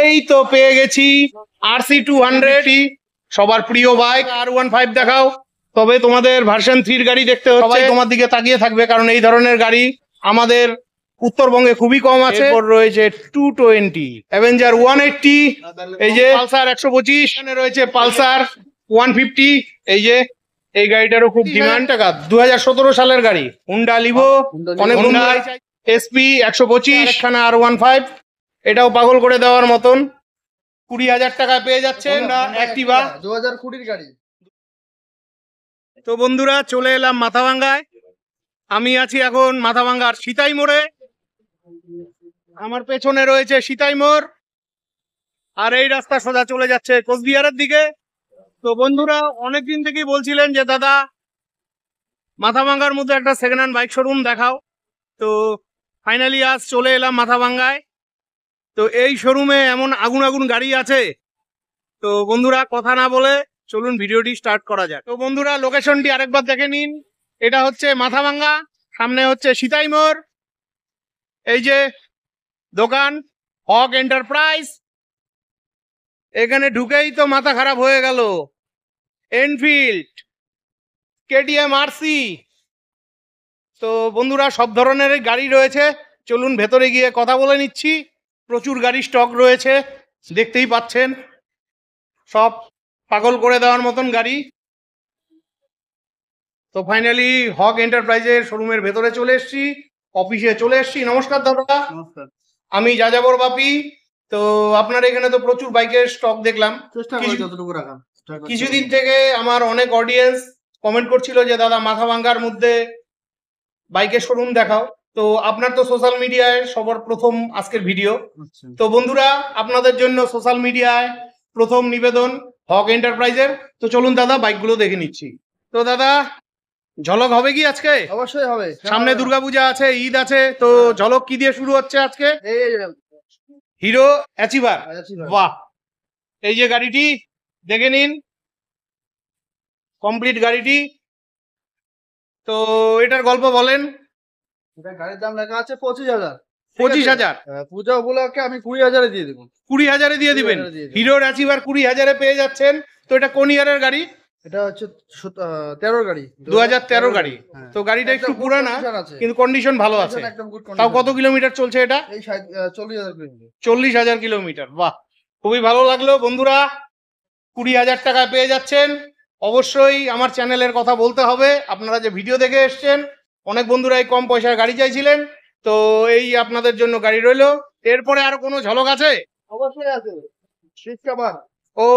এই তো পেয়ে গেছি আরসি টু হান্ড্রেড সবার প্রিয় বাইক আর ওয়ান ফাইভ দেখাও তবে তোমাদের ভার্সন থ্রির গাড়ি দেখতে সবাই তোমার দিকে তাকিয়ে থাকবে কারণ এই ধরনের গাড়ি আমাদের উত্তরবঙ্গে খুবই কম আছে রয়েছে two twenty Avenger one eighty এই যে পালসার একশো পঁচিশ রয়েছে পালসার ওয়ান ফিফটি এই যে এই গাড়িটারও খুব ডিমান্ড টাকা দু সালের গাড়ি হুন্ডা লিভো অনেক হুন্ডা এসপি একশো পঁচিশ আর ওয়ান ফাইভ এটাও পাগল করে দেওয়ার মতন কুড়ি হাজার টাকা পেয়ে যাচ্ছেন অ্যাক্টিভা দু হাজার কুড়ির গাড়ি তো বন্ধুরা চলে এলাম মাথাভাঙ্গায় আমি আছি এখন মাথাভাঙ্গার সীতাই মোড়ে আমার পেছনে রয়েছে সীতাই মোড় আর এই রাস্তা সোজা চলে যাচ্ছে কোচবিহারের দিকে তো বন্ধুরা অনেকদিন থেকেই বলছিলেন যে দাদা মাথাভাঙ্গার মধ্যে একটা সেকেন্ড হ্যান্ড বাইক শোরুম দেখাও তো ফাইনালি আজ চলে এলাম মাথাভাঙ্গায় তো এই শোরুমে এমন আগুন আগুন গাড়ি আছে তো বন্ধুরা কথা না বলে চলুন ভিডিওটি স্টার্ট করা যাক তো বন্ধুরা লোকেশনটি আরেকবার দেখে নিন এটা হচ্ছে মাথাভাঙ্গা সামনে হচ্ছে সীতাইমোর এই যে দোকান হক এন্টারপ্রাইজ এখানে ঢুকেই তো মাথা খারাপ হয়ে গেল এনফিল্ড কেটিএম আরসি তো বন্ধুরা সব ধরনের গাড়ি রয়েছে চলুন ভেতরে গিয়ে কথা বলে নিচ্ছি প্রচুর গাড়ি স্টক রয়েছে দেখতেই পাচ্ছেন সব পাগল করে দেওয়ার মতন গাড়ি তো ফাইনালি হক এন্টারপ্রাইজের শোরুমের ভেতরে চলে এসছি অফিসে চলে এসছি নমস্কার দাদা আমি যা যাবর বাপি তো আপনার এখানে তো প্রচুর বাইকের স্টক দেখলাম কিছুদিন থেকে আমার অনেক অডিয়েন্স কমেন্ট করছিল যে দাদা মাথা ভাঙ্গার মধ্যে বাইকের শোরুম দেখাও তো আপনার তো সোশ্যাল মিডিয়ায় সবার প্রথম আজকের ভিডিও আচ্ছা। তো বন্ধুরা আপনাদের জন্য সোশ্যাল মিডিয়ায় প্রথম নিবেদন হক এন্টারপ্রাইজের তো চলুন দাদা বাইকগুলো দেখে নিচ্ছি তো দাদা ঝলক হবে কি আজকে অবশ্যই হবে সামনে হ্যাঁ। দুর্গাপূজা আছে ঈদ আছে তো হ্যাঁ। ঝলক কি দিয়ে শুরু হচ্ছে আজকে হিরো অ্যাচিভার বাহ এই যে গাড়িটি দেখে নিন কমপ্লিট গাড়িটি তো এটার গল্প বলেন গাড়ির দাম লেখা আছে পঁচিশ হাজার পঁচিশ হাজার পূজা উপলক্ষে আমি কুড়ি দিয়ে কুড়ি হাজারে দিয়ে দিবেন কুড়ি হাজারে পেয়ে যাচ্ছেন তো এটা গাড়ি এটা হচ্ছে হ্যাঁ। গাড়িটা কন্ডিশন ভালো আছে তাও কত কিলোমিটার চলছে এটা চল্লিশ হাজার কিলোমিটার বাহ খুবই ভালো লাগলো বন্ধুরা কুড়ি হাজার টাকা পেয়ে যাচ্ছেন অবশ্যই আমার চ্যানেলের কথা বলতে হবে আপনারা যে ভিডিও দেখে এসছেন অনেক বন্ধুরাই কম পয়সার গাড়ি চাইছিলেন তো এই আপনাদের জন্য গাড়ি রইল এরপরে আর কোনো ঝলক আছে অবশ্যই আছে ও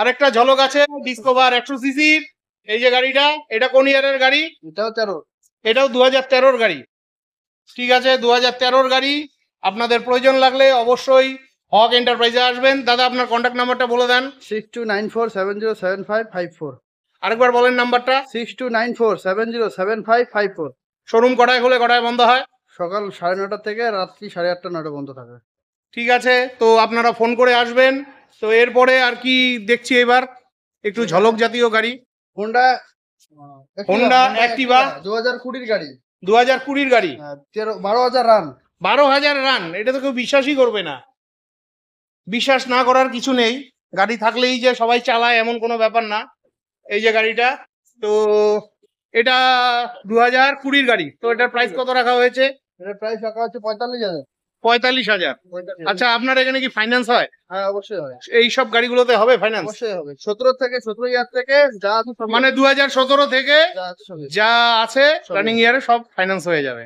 আরেকটা ঝলক আছে ডিসকোভার একশো সিসি এই যে গাড়িটা এটা কোন ইয়ারের গাড়ি এটাও তেরো এটাও দু হাজার তেরোর গাড়ি ঠিক আছে দু হাজার তেরোর গাড়ি আপনাদের প্রয়োজন লাগলে অবশ্যই হক এন্টারপ্রাইজে আসবেন দাদা আপনার কন্ট্যাক্ট নাম্বারটা বলে দেন six two nine four seven zero seven five five four আরেকবার বলেন নাম্বারটা six two nine four seven zero seven five five four showroom কটায় খুলে কটায় বন্ধ হয় সকাল সাড়ে নটা থেকে রাত্রি সাড়ে আটটা নটা বন্ধ থাকে ঠিক আছে তো আপনারা ফোন করে আসবেন তো এরপরে আর কি দেখছি এবার একটু ঝলক জাতীয় গাড়ি হোন্ডা হোন্ডা অ্যাক্টিভা দু হাজার কুড়ির গাড়ি দু হাজার কুড়ির গাড়ি হ্যাঁ, বারো হাজার রান বারো হাজার রান এটা তো কেউ বিশ্বাসই করবে না বিশ্বাস না করার কিছু নেই গাড়ি থাকলেই যে সবাই চালায় এমন কোনো ব্যাপার না এই যে গাড়িটা তো এটা দু হাজার কুড়ির গাড়ি তো এটার প্রাইস কত রাখা হয়েছে প্রাইস রাখা হচ্ছে পঁয়তাল্লিশ হাজার পঁয়তাল্লিশ হাজার আচ্ছা আপনার এখানে কি ফাইন্যান্স হয় হ্যাঁ, অবশ্যই হবে ফাইন্যান্স হবে সতেরো থেকে সতেরো ইয়ার থেকে যা মানে দু হাজার সতেরো থেকে যা আছে সব ফাইন্যান্স হয়ে যাবে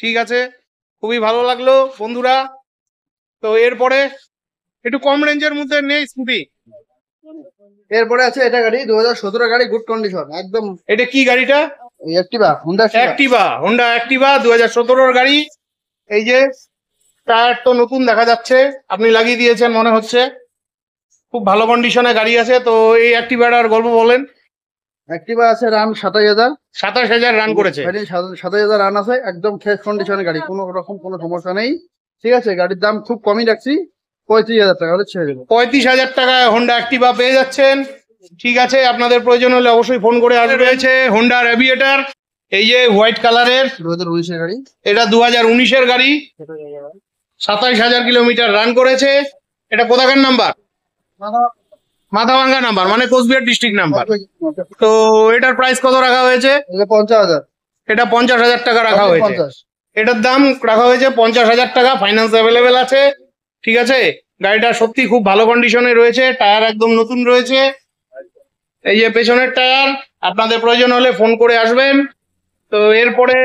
ঠিক আছে খুবই ভালো লাগলো বন্ধুরা তো এরপরে একটু কম রেঞ্জের মধ্যে নেই স্কুটি এরপরে আছে এটা গাড়ি দু হাজার গাড়ি গুড কন্ডিশন একদম এটা কি গাড়িটা Activa Honda Activa Honda Activa গাড়ি এই যে তো নতুন দেখা যাচ্ছে আপনি লাগিয়ে দিয়েছেন মনে হচ্ছে খুব ভালো কন্ডিশনে গাড়ি আছে তো এই আর গল্প বলেন অ্যাক্টিভা আছে রান সাতাশ হাজার সাতাশ হাজার রান করেছে সাতাশ হাজার রান আছে একদম ফ্রেশ কন্ডিশনে গাড়ি কোনো রকম কোনো সমস্যা নেই ঠিক আছে গাড়ির দাম খুব কমই রাখছি পঁয়ত্রিশ হাজার টাকা পঁয়ত্রিশ হাজার টাকায় হোন্ডা অ্যাক্টিভা পেয়ে যাচ্ছেন ঠিক আছে আপনাদের প্রয়োজন হলে অবশ্যই ফোন করে আসবে রয়েছে হোন্ডা রেভিয়েটার এই যে হোয়াইট কালারের দু গাড়ি এটা দু হাজার উনিশের গাড়ি সাতাইশ হাজার কিলোমিটার রান করেছে এটা কোথাকার নাম্বার মাথাভাঙ্গা নাম্বার মানে কোচবিহার ডিস্ট্রিক্ট নাম্বার তো এটার প্রাইস কত রাখা হয়েছে পঞ্চাশ হাজার এটা পঞ্চাশ হাজার টাকা রাখা হয়েছে এটার দাম রাখা হয়েছে পঞ্চাশ হাজার টাকা ফাইন্যান্স অ্যাভেলেবেল আছে ঠিক আছে গাড়িটা সত্যি খুব ভালো কন্ডিশনে রয়েছে টায়ার একদম নতুন রয়েছে এই যে পেছনের টায়ার আপনাদের প্রয়োজন হলে ফোন করে আসবেন তো এরপরে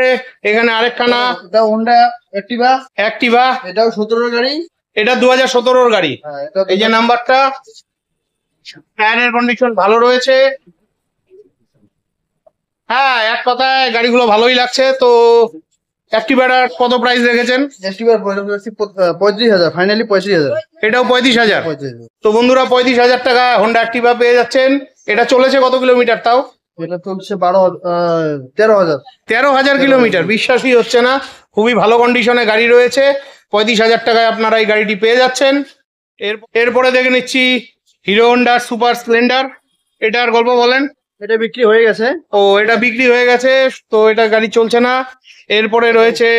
এখানে আরেকখানা এটা হোন্ডা অ্যাক্টিভা অ্যাক্টিভা এটাও সতেরোর গাড়ি এটা দু হাজার সতেরোর গাড়ি হ্যাঁ, এই যে নাম্বারটা টায়ারের কন্ডিশন ভালো রয়েছে হ্যাঁ এক কথায় গাড়িগুলো ভালোই লাগছে তো কত প্রাইস রেখেছেন পঁয়ত্রিশ হাজার ফাইনালি পঁয়ত্রিশ হাজার এটাও পঁয়ত্রিশ হাজার তো বন্ধুরা পঁয়ত্রিশ হাজার টাকা হোন্ডা পেয়ে যাচ্ছেন এটা চলেছে কত কিলোমিটার তেরো হাজার তেরো হাজার কিলোমিটার বিশ্বাসই হচ্ছে না খুবই ভালো কন্ডিশনে গাড়ি রয়েছে পঁয়ত্রিশ হাজার টাকায় আপনারা এই গাড়িটি পেয়ে যাচ্ছেন এরপরে দেখে নিচ্ছি হিরো হোন্ডা সুপার স্প্লেন্ডার এটার গল্প বলেন এটা বিক্রি হয়ে গেছে ও এটা বিক্রি হয়ে গেছে তো এটা গাড়ি চলছে না এরপরে রয়েছে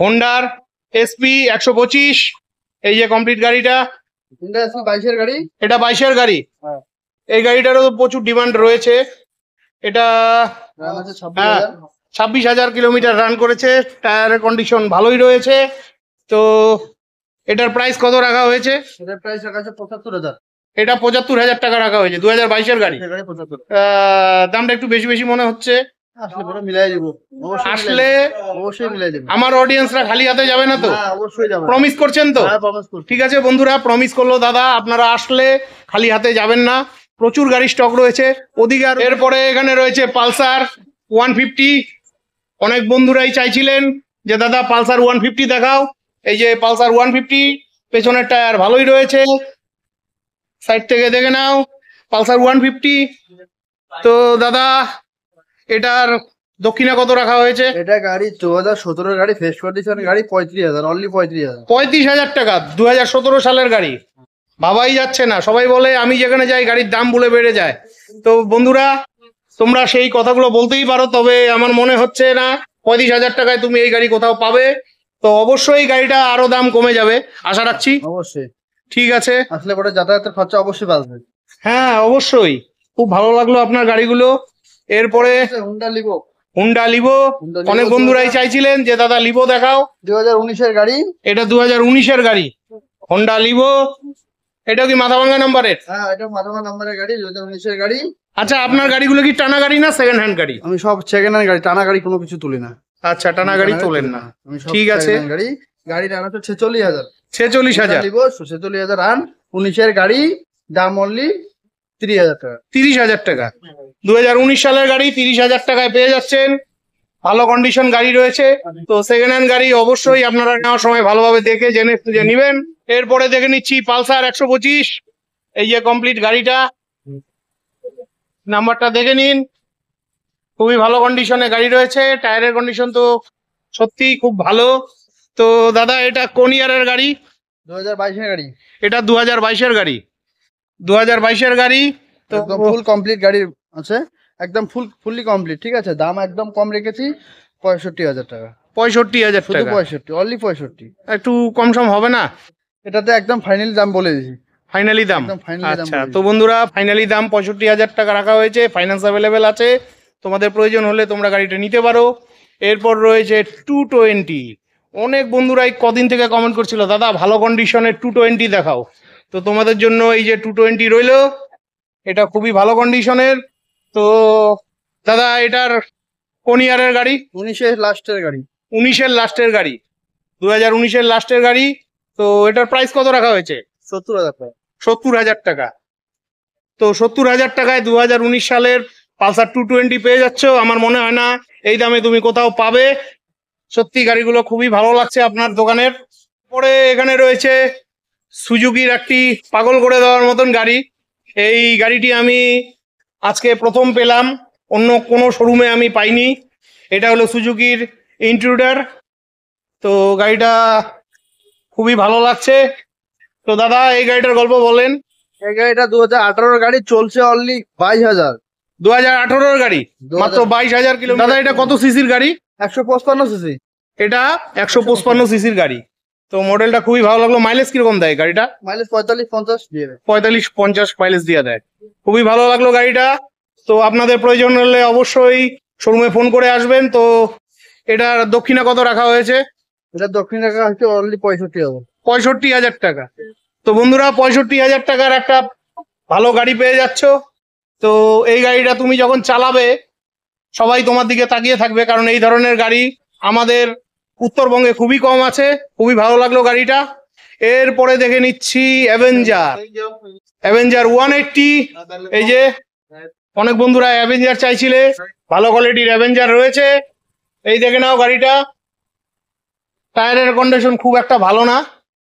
হোন্ডার এসপি একশো পঁচিশ এই যে কমপ্লিট গাড়িটা বাইশের গাড়ি এটা বাইশের গাড়ি হ্যাঁ। এই গাড়িটারও প্রচুর ডিমান্ড রয়েছে এটা হ্যাঁ, ছাব্বিশ হাজার কিলোমিটার রান করেছে টায়ারের কন্ডিশন ভালোই রয়েছে তো এটার প্রাইস কত রাখা হয়েছে এটার প্রাইস রাখা হয়েছে পঁচাত্তর হাজার এটা পঁচাত্তর হাজার টাকা রাখা হয়েছে দু হাজার বাইশের গাড়ি দামটা একটু বেশি বেশি মনে হচ্ছে আসলে আমার অডিয়েন্সরা খালি হাতে যাবে না তো প্রমিস করছেন তো হ্যাঁ, ঠিক আছে বন্ধুরা প্রমিস করলো দাদা আপনারা আসলে খালি হাতে যাবেন না প্রচুর গাড়ি স্টক রয়েছে অধিকার এরপরে এখানে রয়েছে পালসার ওয়ান ফিফটি অনেক বন্ধুরাই চাইছিলেন যে দাদা পালসার ওয়ান ফিফটি দেখাও এই যে পালসার ওয়ান ফিফটি পেছনের টায়ার ভালোই রয়েছে সাইড থেকে দেখে নাও পালসার ওয়ান ফিফটি তো দাদা এটার দক্ষিণা কত রাখা হয়েছে এটা গাড়ি দু হাজার সতেরো গাড়ি ফ্রেশ কন্ডিশন গাড়ি পঁয়ত্রিশ হাজার অনলি পঁয়ত্রিশ হাজার পঁয়ত্রিশ হাজার টাকা দু হাজার সতেরো সালের গাড়ি বাবাই যাচ্ছে না সবাই বলে আমি যেখানে যাই গাড়ির দাম বলে বেড়ে যায় তো বন্ধুরা তোমরা সেই কথাগুলো বলতেই পারো তবে আমার মনে হচ্ছে না পঁয়ত্রিশ হাজার টাকায় তুমি এই গাড়ি কোথাও পাবে তো অবশ্যই গাড়িটা আরো দাম কমে যাবে আশা রাখছি অবশ্যই ঠিক আছে আসলে পরে যাতায়াতের খরচা অবশ্যই বাঁচবে হ্যাঁ অবশ্যই খুব ভালো লাগলো আপনার গাড়িগুলো এরপরে হুন্ডা লিবো হুন্ডা লিবো অনেক বন্ধুরাই চাইছিলেন যে দাদা লিবো দেখাও দু হাজার উনিশের গাড়ি এটা দু হাজার উনিশের গাড়ি হোন্ডা লিবো এটা কি মাথাভাঙ্গা নাম্বারের হ্যাঁ এটা মাথাভাঙ্গা নাম্বারের গাড়ি দু হাজার উনিশের গাড়ি আচ্ছা আপনার গাড়িগুলো কি টানা গাড়ি না সেকেন্ড হ্যান্ড গাড়ি আমি সব সেকেন্ড হ্যান্ড গাড়ি টানা গাড়ি কোনো কিছু তুলি না আচ্ছা টানা গাড়ি তোলেন না ঠিক আছে গাড়ি গাড়ি টানা তো ছেচল্লিশ হাজার ছেচল্লিশ হাজার ছেচল্লিশ হাজার রান উনিশের গাড়ি দাম অনলি তিরিশ হাজার টাকা তিরিশ হাজার টাকা দু সালের গাড়ি তিরিশ হাজার টাকায় পেয়ে যাচ্ছেন ভালো কন্ডিশন গাড়ি রয়েছে তো সেকেন্ড হ্যান্ড গাড়ি অবশ্যই আপনারা নেওয়ার সময় ভালোভাবে দেখে জেনে খুঁজে নেবেন এরপরে দেখে নিচ্ছি পালসার একশো পঁচিশ এই যে কমপ্লিট গাড়িটা নাম্বারটা দেখে নিন খুবই ভালো কন্ডিশনে গাড়ি রয়েছে টায়ারের কন্ডিশন তো সত্যিই খুব ভালো তো দাদা এটা কোন ইয়ারের গাড়ি দু হাজার বাইশের গাড়ি এটা দু হাজার বাইশের গাড়ি দু হাজার বাইশের গাড়ি কমপ্লিট গাড়ি আছে একদম ফুল কমপ্লিট ঠিক আছে দাম একদম কম রেখেছি পঁয়ষট্টি হাজার টাকা পঁয়ষট্টি হাজার পঁয়ষট্টি পঁয়ষট্টি একটু কম সম হবে না এটাতে একদম ফাইনালি দাম বলে দিয়েছি ফাইনালি দাম আচ্ছা, তো বন্ধুরা ফাইনালি দাম পঁয়ষট্টি হাজার টাকা রাখা হয়েছে ফাইন্যান্স অ্যাভেলেবেল আছে তোমাদের প্রয়োজন হলে তোমরা গাড়িটা নিতে পারো এরপর রয়েছে টু টোয়েন্টি অনেক বন্ধুরাই কদিন থেকে কমেন্ট করছিল দাদা ভালো কন্ডিশনের টু টোয়েন্টি দেখাও তো তোমাদের জন্য এই যে টু টোয়েন্টি রইল এটা খুবই ভালো কন্ডিশনের তো দাদা এটার কোন ইয়ারের গাড়ি উনিশের লাস্টের গাড়ি উনিশের লাস্টের গাড়ি দু হাজার উনিশের লাস্টের গাড়ি তো এটার প্রাইস কত রাখা হয়েছে সত্তর হাজার টাকা সত্তর হাজার টাকা তো সত্তর হাজার টাকায় দু হাজার উনিশ সালের পালসার টু টোয়েন্টি পেয়ে যাচ্ছ আমার মনে হয় না এই দামে তুমি কোথাও পাবে সত্যি গাড়িগুলো খুবই ভালো লাগছে আপনার দোকানের পরে এখানে রয়েছে সুজুকির একটি পাগল করে দেওয়ার মতন গাড়ি এই গাড়িটি আমি আজকে প্রথম পেলাম অন্য কোনো শোরুমে আমি পাইনি এটা হলো সুজুকির ইন্ট্রুডার তো গাড়িটা খুবই ভালো লাগছে তো দাদা এই গাড়িটার গল্প বলেন এই গাড়িটা দু হাজার গাড়ি চলছে অনলি বাইশ হাজার দু হাজার গাড়ি মাত্র বাইশ হাজার কিলো দাদা এটা কত সিসির গাড়ি একশো পঁচপান্ন সিসি এটা একশো পঁচপান্ন সিসির গাড়ি তো মডেলটা খুবই ভালো লাগলো মাইলেজ কিরকম দেয় গাড়িটা মাইলেজ পঁয়তাল্লিশ পঞ্চাশ দিয়ে দেয় পঁয়তাল্লিশ পঞ্চাশ মাইলেজ দিয়ে দেয় খুবই ভালো লাগলো গাড়িটা তো আপনাদের প্রয়োজন হলে অবশ্যই শোরুমে ফোন করে আসবেন তো এটার দক্ষিণা কত রাখা হয়েছে এটা দক্ষিণ রাখা হচ্ছে অনলি পঁয়ষট্টি হাজার পঁয়ষট্টি হাজার টাকা তো বন্ধুরা পঁয়ষট্টি হাজার টাকার একটা ভালো গাড়ি পেয়ে যাচ্ছ তো এই গাড়িটা তুমি যখন চালাবে সবাই তোমার দিকে তাকিয়ে থাকবে কারণ এই ধরনের গাড়ি আমাদের উত্তরবঙ্গে খুবই কম আছে খুবই ভালো লাগলো গাড়িটা এরপরে দেখে নিচ্ছি অ্যাভেঞ্জার অ্যাভেঞ্জার ওয়ান এই যে অনেক বন্ধুরা অ্যাভেঞ্জার চাইছিলে ভালো কোয়ালিটির অ্যাভেঞ্জার রয়েছে এই দেখে নাও গাড়িটা টায়ারের কন্ডিশন খুব একটা ভালো না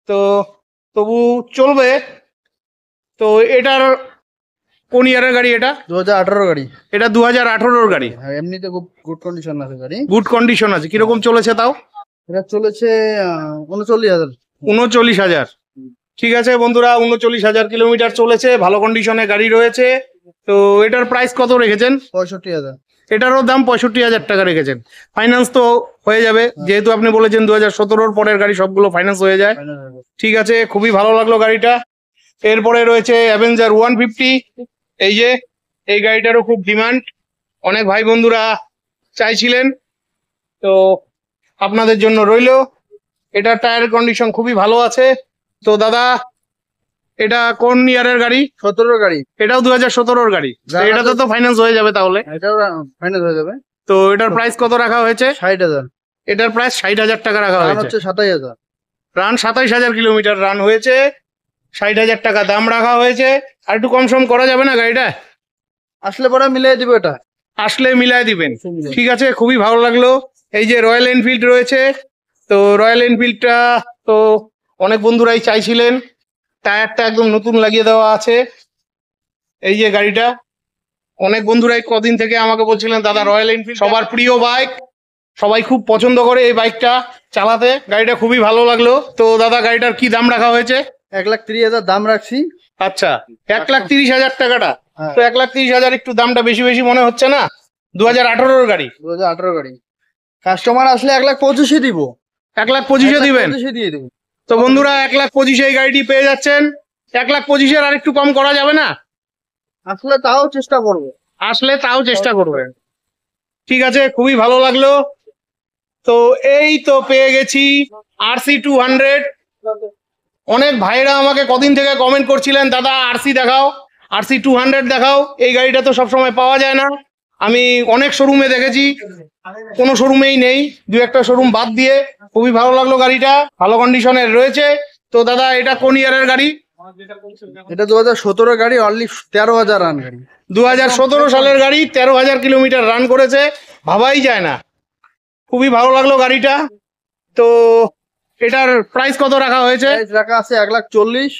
তো তবু চলবে তো এটার কোন ইয়ারের গাড়ি এটা দু আঠারো গাড়ি এটা দু হাজার আঠারোর গাড়ি হ্যাঁ, এমনিতে খুব গুড কন্ডিশন আছে গাড়ি গুড কন্ডিশন আছে কিরকম চলেছে তাও এটা চলেছে উনচল্লিশ হাজার ঠিক আছে বন্ধুরা উনচল্লিশ হাজার কিলোমিটার চলেছে ভালো কন্ডিশনে গাড়ি রয়েছে তো এটার প্রাইস কত রেখেছেন পঁয়ষট্টি হাজার এটারও দাম পঁয়ষট্টি হাজার টাকা রেখেছেন ফাইন্যান্স তো হয়ে যাবে হ্যাঁ। যেহেতু আপনি বলেছেন দু হাজার সতেরোর পরের গাড়ি সবগুলো ফাইন্যান্স হয়ে যায় ঠিক আছে খুবই ভালো লাগলো গাড়িটা এরপরে রয়েছে অ্যাভেঞ্জার ওয়ান ফিফটি এই যে এই গাড়িটারও খুব ডিমান্ড অনেক ভাই বন্ধুরা চাইছিলেন তো আপনাদের জন্য রইল এটা টায়ার কন্ডিশন খুবই ভালো আছে তো দাদা এটা কোন ইয়ারের গাড়ি সতেরোর গাড়ি এটাও দু হাজার সতেরোর গাড়ি এটা তো ফাইন্যান্স হয়ে যাবে তাহলে এটাও ফাইন্যান্স হয়ে যাবে তো এটার প্রাইস কত রাখা হয়েছে ষাট হাজার এটার প্রাইস ষাট হাজার টাকা রাখা হয়েছে হচ্ছে সাতাশ হাজার রান সাতাইশ হাজার কিলোমিটার রান হয়েছে ষাট হাজার টাকা দাম রাখা হয়েছে আর একটু কম সম করা যাবে না গাড়িটা আসলে পরে মিলাই দিবে এটা আসলে মিলাই দিবেন ঠিক আছে খুবই ভালো লাগলো এই যে রয়্যাল এনফিল্ড রয়েছে তো রয়্যাল এনফিল্ডটা তো অনেক বন্ধুরাই চাইছিলেন টায়ারটা একদম নতুন লাগিয়ে দেওয়া আছে এই যে গাড়িটা অনেক বন্ধুরাই কদিন থেকে আমাকে বলছিলেন দাদা রয়্যাল এনফিল্ড সবার প্রিয় বাইক সবাই খুব পছন্দ করে এই বাইকটা চালাতে গাড়িটা খুবই ভালো লাগলো তো দাদা গাড়িটার কি দাম রাখা হয়েছে এক লাখ ত্রিশ হাজার দাম রাখছি আচ্ছা এক লাখ তিরিশ হাজার টাকাটা হ্যাঁ। তো এক লাখ তিরিশ হাজার একটু দামটা বেশি বেশি মনে হচ্ছে না দু হাজার আঠারোর গাড়ি দু হাজার আঠারো গাড়ি কাস্টমার আসলে এক লাখ পঁচিশে দিব এক লাখ পঁচিশে দিবেন তো বন্ধুরা এক লাখ পঁচিশে এই গাড়িটি পেয়ে যাচ্ছেন এক লাখ পঁচিশের আর একটু কম করা যাবে না আসলে তাও চেষ্টা করব আসলে তাও চেষ্টা হ্যাঁ। করবেন ঠিক আছে খুবই ভালো লাগলো তো এই তো পেয়ে গেছি আর সি টু হান্ড্রেড অনেক ভাইরা আমাকে কদিন থেকে কমেন্ট করছিলেন দাদা আরসি দেখাও আরসি টু হান্ড্রেড দেখাও এই গাড়িটা তো সবসময় পাওয়া যায় না আমি অনেক শোরুমে দেখেছি কোনো শোরুমেই নেই দু একটা শোরুম বাদ দিয়ে খুবই ভালো লাগলো গাড়িটা ভালো কন্ডিশনে রয়েছে তো দাদা এটা কোন ইয়ারের গাড়ি এটা দু হাজার সতেরো গাড়ি অনলি তেরো হাজার রান গাড়ি দু হাজার সতেরো সালের গাড়ি তেরো হাজার কিলোমিটার রান করেছে ভাবাই যায় না খুবই ভালো লাগলো গাড়িটা তো এটার প্রাইস কত রাখা হয়েছে রাখা আছে এক লাখ চল্লিশ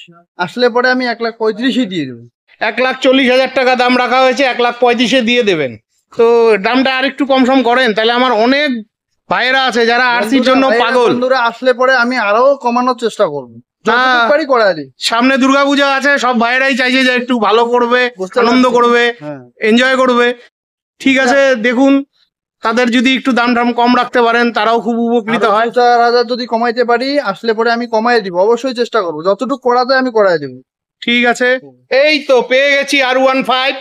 আসলে পরে আমি এক লাখ পঁয়ত্রিশই দিয়ে দেবো এক লাখ চল্লিশ হাজার টাকা দাম রাখা হয়েছে এক লাখ পঁয়ত্রিশে দিয়ে দেবেন তো দামটা আর একটু কম সম করেন তাহলে আমার অনেক ভাইয়েরা আছে যারা আরসির জন্য পাগল আসলে পরে আমি আরো কমানোর চেষ্টা করবো হ্যাঁ। সামনে দুর্গাপূজা আছে সব ভাইয়েরাই চাইছে যে একটু ভালো করবে আনন্দ করবে এনজয় হ্যাঁ। করবে ঠিক আছে হ্যাঁ। দেখুন তাদের যদি একটু দাম টাম কম রাখতে পারেন তারাও খুব উপকৃত হয় চার হাজার যদি কমাইতে পারি আসলে পরে আমি কমাই দিব অবশ্যই চেষ্টা করবো যতটুকু করা যায় আমি করাই দিব ঠিক আছে এই তো পেয়ে গেছি আর ওয়ান ফাইভ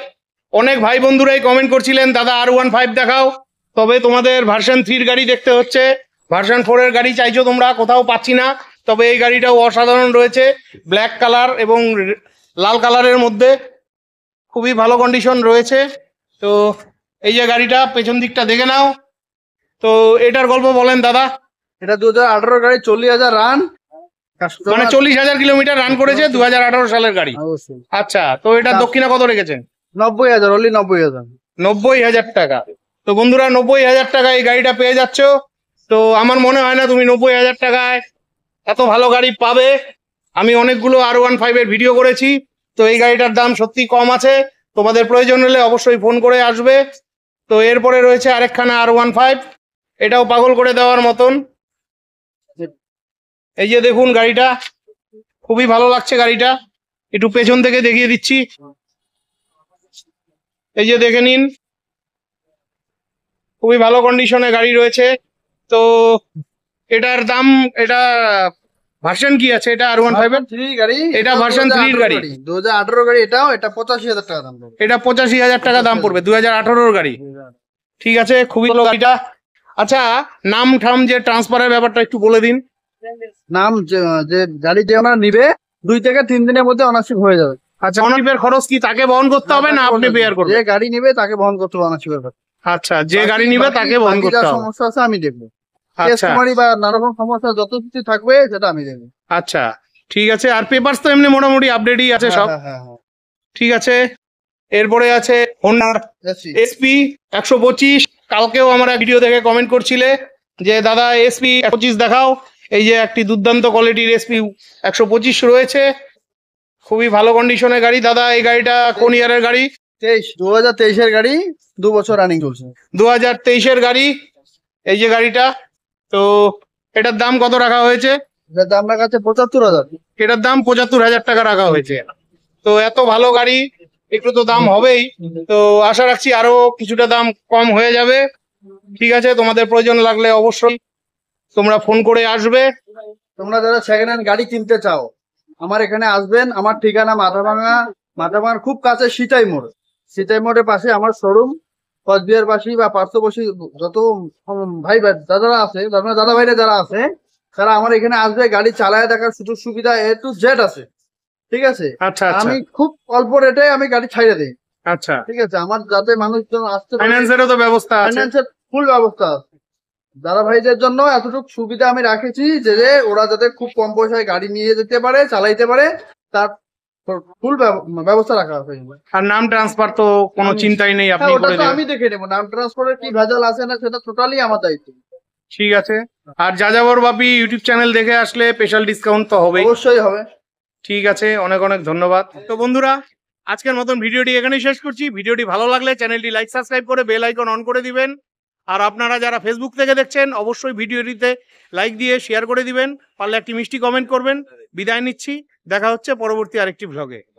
অনেক ভাই বন্ধুরাই কমেন্ট করছিলেন দাদা আর ওয়ান ফাইভ দেখাও তবে তোমাদের ভার্সন থ্রির গাড়ি দেখতে হচ্ছে ভার্সন ফোর এর গাড়ি চাইছো তোমরা কোথাও পাচ্ছি না তবে এই গাড়িটাও অসাধারণ রয়েছে ব্ল্যাক কালার এবং লাল কালারের মধ্যে খুবই ভালো কন্ডিশন রয়েছে তো এই যে গাড়িটা পেছন দিকটা দেখে নাও তো এটার গল্প বলেন দাদা এটা দু হাজার গাড়ি চল্লিশ হাজার রান মানে চল্লিশ হাজার কিলোমিটার রান করেছে দু হাজার আঠারো সালের গাড়ি আচ্ছা তো এটা দক্ষিণা কত রেখেছেন নব্বই হাজার অলি নব্বই হাজার নব্বই হাজার টাকা তো বন্ধুরা নব্বই হাজার টাকা এই গাড়িটা পেয়ে যাচ্ছ তো আমার মনে হয় না তুমি নব্বই হাজার টাকায় এত ভালো গাড়ি পাবে আমি অনেকগুলো আর ওয়ান ফাইভের ভিডিও করেছি তো এই গাড়িটার দাম সত্যি কম আছে তোমাদের প্রয়োজন হলে অবশ্যই ফোন করে আসবে তো এরপরে রয়েছে আরেকখানা আর ওয়ান ফাইভ এটাও পাগল করে দেওয়ার মতন এই যে দেখুন গাড়িটা খুবই ভালো লাগছে গাড়িটা একটু পেছন থেকে দেখিয়ে দিচ্ছি এই যে দেখে নিন খুবই ভালো কন্ডিশনে গাড়ি রয়েছে তো এটার দাম এটা ভার্সন কি আছে এটা আর ওয়ান ফাইভ থ্রি গাড়ি এটা ভার্সন থ্রি গাড়ি দু হাজার আঠারো গাড়ি এটাও এটা পঁচাশি হাজার টাকা দাম পড়বে এটা পঁচাশি হাজার টাকা দাম পড়বে দু হাজার আঠারোর গাড়ি ঠিক আছে খুবই ভালো গাড়িটা আচ্ছা নাম ঠাম যে ট্রান্সফারের ব্যাপারটা একটু বলে দিন নাম যে গাড়ি যে ওনার নিবে দুই থেকে তিন দিনের মধ্যে অনার্সিপ হয়ে যাবে আচ্ছা অনার্সিপের খরচ কি তাকে বহন করতে হবে না আপনি বেয়ার করবেন যে গাড়ি নেবে তাকে বহন করতে হবে অনার্সিপের আচ্ছা যে গাড়ি নিবে তাকে বহন করতে হবে আচ্ছা, সমস্যা আছে আমি দেখবো আচ্ছা। সমস্যা যত কিছু থাকবে সেটা আমি আচ্ছা ঠিক আছে আর পেপারস তো এমনি মোটামুটি আপডেটই আছে হ্যাঁ, সব হ্যাঁ, হ্যাঁ, ঠিক আছে এরপরে আছে এসপি একশো পঁচিশ ভিডিও দেখে কমেন্ট করছিলে যে দাদা এসপি দেখাও এই যে একটি দুর্দান্ত কোয়ালিটির এসপি একশো পঁচিশ রয়েছে খুবই ভালো কন্ডিশনের গাড়ি দাদা এই গাড়িটা কোন ইয়ারের গাড়ি তেইশ দু তেইশের গাড়ি দু বছর রানিং চলছে দু হাজার তেইশের গাড়ি এই যে গাড়িটা তো এটার দাম কত রাখা হয়েছে এটার দাম রাখা আছে পঁচাত্তর হাজার এটার দাম পঁচাত্তর হাজার টাকা রাখা হয়েছে তো এত ভালো গাড়ি একটু তো দাম হবেই তো আশা রাখছি আরো কিছুটা দাম কম হয়ে যাবে ঠিক আছে তোমাদের প্রয়োজন লাগলে অবশ্যই তোমরা ফোন করে আসবে তোমরা যারা সেকেন্ড হ্যান্ড গাড়ি কিনতে চাও আমার এখানে আসবেন আমার ঠিকানা মাথাভাঙা মাথাভাঙার খুব কাছে সিতাই মোড় সিতাই মোড়ের পাশে আমার শোরুম বাসী বা পার্শ্ববাসী যত ভাই দাদারা আছে দাদা ভাইরা যারা আছে তারা আমার এখানে আসবে গাড়ি চালায় দেখার সুযোগ সুবিধা এ টু জেড আছে ঠিক আছে আচ্ছা, আচ্ছা। আমি খুব অল্প রেটে আমি গাড়ি ছাইড়ে দিই আচ্ছা ঠিক আছে আমার যাতে মানুষজন আসতে ফাইন্যান্সেরও তো ব্যবস্থা আছে ফুল ব্যবস্থা আছে দাদা ভাইদের জন্য এতটুকু সুবিধা আমি রাখেছি যে ওরা যাতে খুব কম পয়সায় গাড়ি নিয়ে যেতে পারে চালাইতে পারে তার ফুল ব্যবস্থা রাখা আছে আর নাম ট্রান্সফার তো কোনো চিন্তাই নেই হ্যাঁ, আমি দেখে নাম ট্রান্সফারের কি ভেজাল আছে না সেটা টোটালি আমার দায়িত্ব ঠিক আছে আর যা ইউটিউব চ্যানেল দেখে আসলে স্পেশাল ডিসকাউন্ট তো হবে অবশ্যই হবে ঠিক আছে অনেক অনেক ধন্যবাদ তো বন্ধুরা আজকের মতন ভিডিওটি এখানেই শেষ করছি ভিডিওটি ভালো লাগলে চ্যানেলটি লাইক সাবস্ক্রাইব করে বেল আইকন অন করে দিবেন আর আপনারা যারা ফেসবুক থেকে দেখছেন অবশ্যই ভিডিওটিতে লাইক দিয়ে শেয়ার করে দিবেন পারলে একটি মিষ্টি কমেন্ট করবেন বিদায় নিচ্ছি দেখা হচ্ছে পরবর্তী আরেকটি ভ্লগে